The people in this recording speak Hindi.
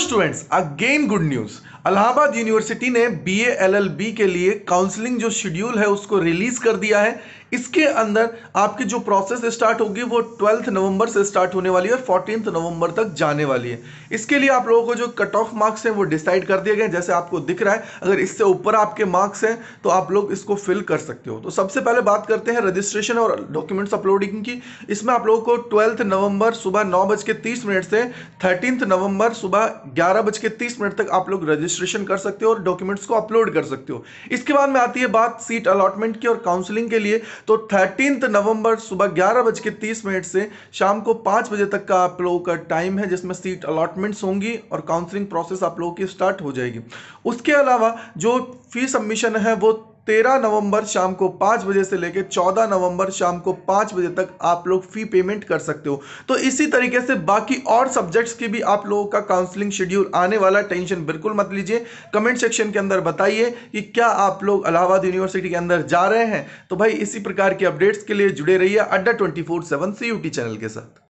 students again good news Allahabad university ने बी एलएलबी के लिए काउंसलिंग जो शेड्यूल है उसको रिलीज़ कर दिया है इसके अंदर आपकी जो प्रोसेस स्टार्ट होगी वो ट्वेल्थ नवंबर से स्टार्ट होने वाली है और फोर्टीन नवंबर तक जाने वाली है इसके लिए आप लोगों को जो कट ऑफ मार्क्स हैं वो डिसाइड कर दिए गए हैं जैसे आपको दिख रहा है अगर इससे ऊपर आपके मार्क्स हैं तो आप लोग इसको फिल कर सकते हो तो सबसे पहले बात करते हैं रजिस्ट्रेशन और डॉक्यूमेंट्स अपलोडिंग की इसमें आप लोगों को ट्वेल्थ नवंबर सुबह नौ से थर्टीन नवंबर सुबह ग्यारह बज के तीस मिनट तक आप लोग रजिस्ट्रेशन कर सकते हो और डॉक्यूमेंट्स को अपलोड कर सकते हो इसके बाद में आती है बात सीट अलॉटमेंट की और काउंसलिंग के लिए तो थर्टीन नवंबर सुबह ग्यारह बज के तीस मिनट से शाम को पाँच बजे तक का आप लोगों का टाइम है जिसमें सीट अलॉटमेंट्स होंगी और काउंसलिंग प्रोसेस आप लोगों की स्टार्ट हो जाएगी उसके अलावा जो फी सबमिशन है वो तेरह नवंबर शाम को पांच बजे से लेकर चौदह नवंबर शाम को पांच बजे तक आप लोग फ़ी पेमेंट कर सकते हो तो इसी तरीके से बाकी और सब्जेक्ट्स की भी आप लोगों का काउंसलिंग शेड्यूल आने वाला टेंशन बिल्कुल मत लीजिए कमेंट सेक्शन के अंदर बताइए कि क्या आप लोग इलाहाबाद यूनिवर्सिटी के अंदर जा रहे हैं तो भाई इसी प्रकार के अपडेट्स के लिए जुड़े रहिए Adda twenty four seven C channel के साथ